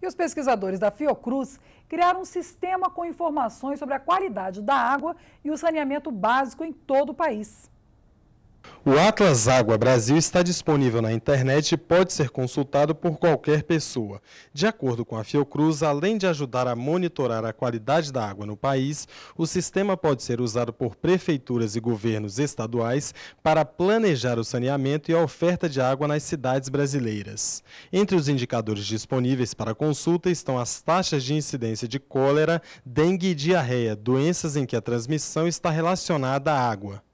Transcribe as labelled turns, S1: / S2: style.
S1: E os pesquisadores da Fiocruz criaram um sistema com informações sobre a qualidade da água e o saneamento básico em todo o país.
S2: O Atlas Água Brasil está disponível na internet e pode ser consultado por qualquer pessoa. De acordo com a Fiocruz, além de ajudar a monitorar a qualidade da água no país, o sistema pode ser usado por prefeituras e governos estaduais para planejar o saneamento e a oferta de água nas cidades brasileiras. Entre os indicadores disponíveis para consulta estão as taxas de incidência de cólera, dengue e diarreia, doenças em que a transmissão está relacionada à água.